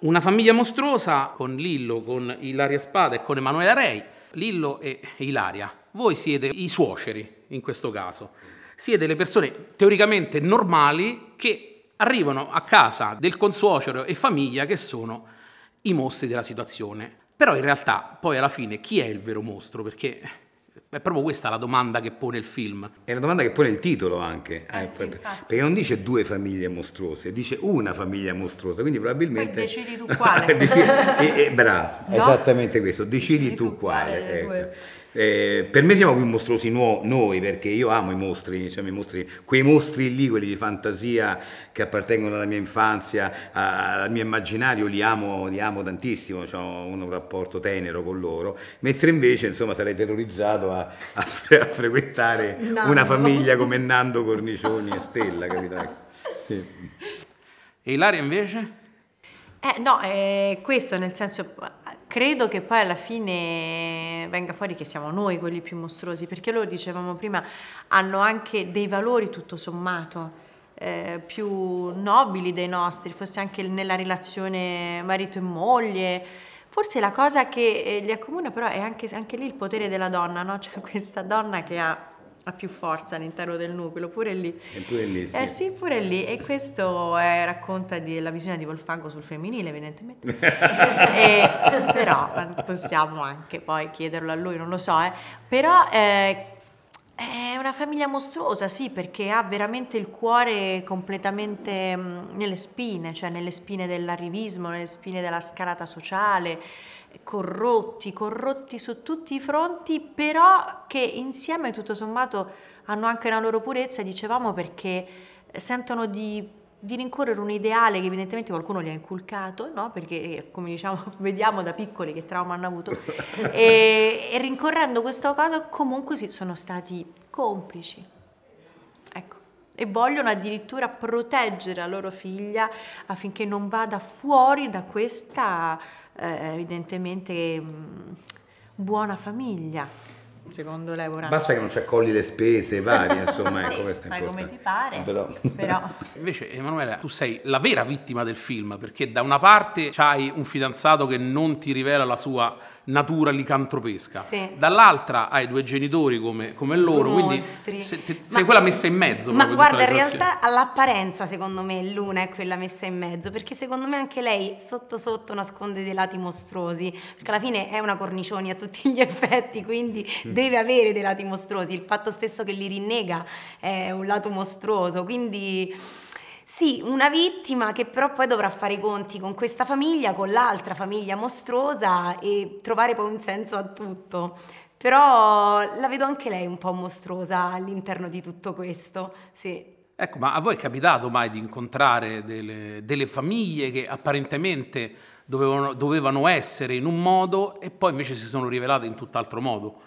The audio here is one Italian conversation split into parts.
Una famiglia mostruosa con Lillo, con Ilaria Spada e con Emanuela Rei. Lillo e Ilaria, voi siete i suoceri in questo caso. Siete le persone teoricamente normali che arrivano a casa del consuocero e famiglia che sono i mostri della situazione. Però in realtà poi alla fine chi è il vero mostro? Perché è proprio questa la domanda che pone il film. È la domanda che pone il titolo anche, eh, eh, sì, perché non dice due famiglie mostruose, dice una famiglia mostruosa, quindi probabilmente... Poi decidi tu quale. decidi... eh, bravo, no? esattamente questo, decidi, decidi tu, tu, quale. quale ecco eh, per me siamo più mostruosi no, noi perché io amo i mostri, cioè i mostri, quei mostri lì, quelli di fantasia che appartengono alla mia infanzia, a, al mio immaginario, li amo, li amo tantissimo, cioè ho un rapporto tenero con loro, mentre invece insomma sarei terrorizzato a, a, fre a frequentare Nando. una famiglia come Nando Cornicioni e Stella, capito? Sì. E Ilaria invece? Eh, no, eh, questo nel senso credo che poi alla fine venga fuori che siamo noi quelli più mostruosi, perché loro, dicevamo prima, hanno anche dei valori tutto sommato. Eh, più nobili dei nostri, forse anche nella relazione marito e moglie, Forse la cosa che eh, li accomuna però è anche, anche lì il potere della donna, no? Cioè questa donna che ha ha più forza all'interno del nucleo, pure lì. E pure lì. Sì. Eh sì, pure lì. E questo è, eh, racconta della visione di Wolfango sul femminile, evidentemente. e, però eh, possiamo anche poi chiederlo a lui, non lo so. Eh. Però eh, è una famiglia mostruosa, sì, perché ha veramente il cuore completamente mh, mm, nelle spine, cioè nelle spine dell'arrivismo, nelle spine della scalata sociale corrotti, corrotti su tutti i fronti, però che insieme tutto sommato hanno anche una loro purezza, dicevamo, perché sentono di di rincorrere un ideale che evidentemente qualcuno gli ha inculcato, no? perché come diciamo vediamo da piccoli che trauma hanno avuto, e, e rincorrendo questa cosa comunque sono stati complici e vogliono addirittura proteggere la loro figlia affinché non vada fuori da questa eh, evidentemente mh, mm, buona famiglia secondo lei vorrà... Basta che non ci accogli le spese varie, insomma, sì, ecco questo è come ti pare. Però. però. Invece Emanuela, tu sei la vera vittima del film, perché da una parte c'hai un fidanzato che non ti rivela la sua natura licantropesca. Sì. Dall'altra hai due genitori come, come loro, Mostri. quindi se, te, ma, sei quella messa in mezzo. Ma guarda, in realtà all'apparenza secondo me l'una è quella messa in mezzo, perché secondo me anche lei sotto sotto nasconde dei lati mostruosi, perché alla fine è una cornicione a tutti gli effetti, quindi mm. deve avere dei lati mostruosi. Il fatto stesso che li rinnega è un lato mostruoso, quindi... Sì, una vittima che però poi dovrà fare i conti con questa famiglia, con l'altra famiglia mostruosa e trovare poi un senso a tutto. Però la vedo anche lei un po' mostruosa all'interno di tutto questo, sì. Ecco, ma a voi è capitato mai di incontrare delle, delle famiglie che apparentemente dovevano, dovevano essere in un modo e poi invece si sono rivelate in tutt'altro modo?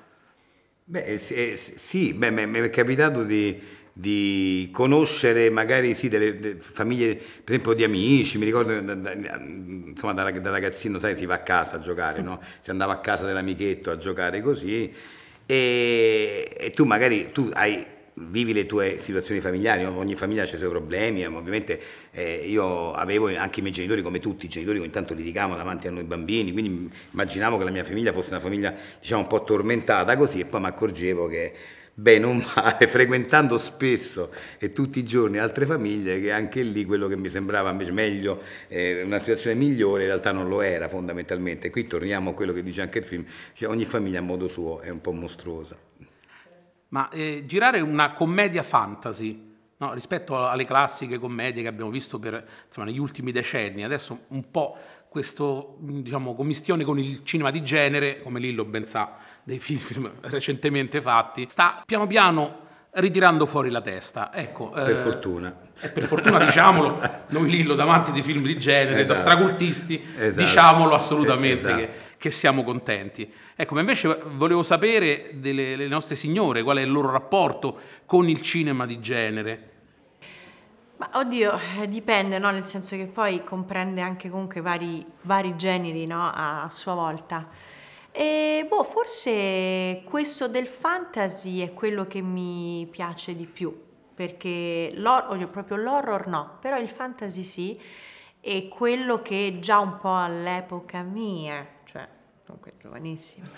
Beh, eh, eh, sì, beh, mi è capitato di, di conoscere magari sì, delle, famiglie, per esempio di amici, mi ricordo da, da, insomma, da, da ragazzino, sai, si va a casa a giocare, mm. no? si andava a casa dell'amichetto a giocare così e, e tu magari tu hai vivi le tue situazioni familiari, ogni famiglia ha i suoi problemi, ovviamente eh, io avevo anche i miei genitori come tutti i genitori, ogni tanto litigavamo davanti a noi bambini, quindi immaginavo che la mia famiglia fosse una famiglia diciamo un po' tormentata così e poi mi accorgevo che bene o male, frequentando spesso e tutti i giorni altre famiglie, che anche lì quello che mi sembrava invece meglio, eh, una situazione migliore, in realtà non lo era fondamentalmente. Qui torniamo a quello che dice anche il film, cioè ogni famiglia a modo suo è un po' mostruosa. Ma eh, girare una commedia fantasy, no? rispetto alle classiche commedie che abbiamo visto per, insomma, negli ultimi decenni, adesso un po' questo mm, diciamo, commistione con il cinema di genere, come Lillo ben sa dei film recentemente fatti, sta piano piano ritirando fuori la testa. Ecco, per eh, fortuna. E eh, per fortuna diciamolo, noi Lillo, davanti di film di genere, esatto. da stracultisti, esatto. diciamolo assolutamente esatto. che, che, siamo contenti. Ecco, ma invece volevo sapere delle nostre signore qual è il loro rapporto con il cinema di genere. Ma oddio, eh, dipende, no? nel senso che poi comprende anche comunque vari, vari generi no? a, sua volta. E boh, forse questo del fantasy è quello che mi piace di più, perché l'horror, proprio l'horror no, però il fantasy sì, è quello che già un po' all'epoca mia, cioè comunque giovanissimo,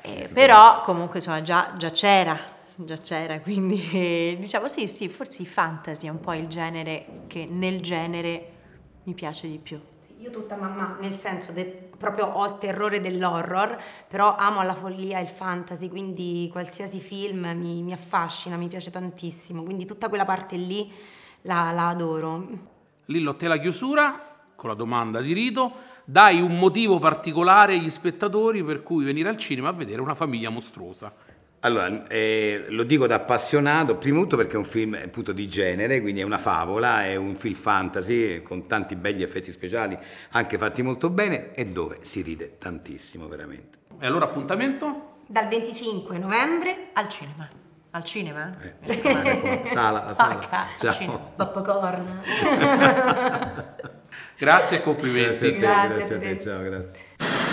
eh, però comunque insomma già, già c'era, già c'era, quindi diciamo sì, sì, forse i fantasy è un po' il genere che nel genere mi piace di più. Io tutta mamma, nel senso, de- proprio ho il terrore dell'horror, però amo alla follia il fantasy, quindi qualsiasi film mi, mi affascina, mi piace tantissimo, quindi tutta quella parte lì la, la adoro. Lillo, te la chiusura con la domanda di rito, dai un motivo particolare agli spettatori per cui venire al cinema a vedere una famiglia mostruosa. Allora, eh, lo dico da appassionato, prima di tutto perché è un film eh, appunto di genere, quindi è una favola, è un film fantasy eh, con tanti belli effetti speciali, anche fatti molto bene e dove si ride tantissimo veramente. E allora appuntamento? Dal 25 novembre al cinema. Al cinema? Eh, ecco, sala, la sala. Pacca, Ciao. cinema. Popcorn. grazie e complimenti. Grazie a te, grazie, grazie a te. Ciao, grazie.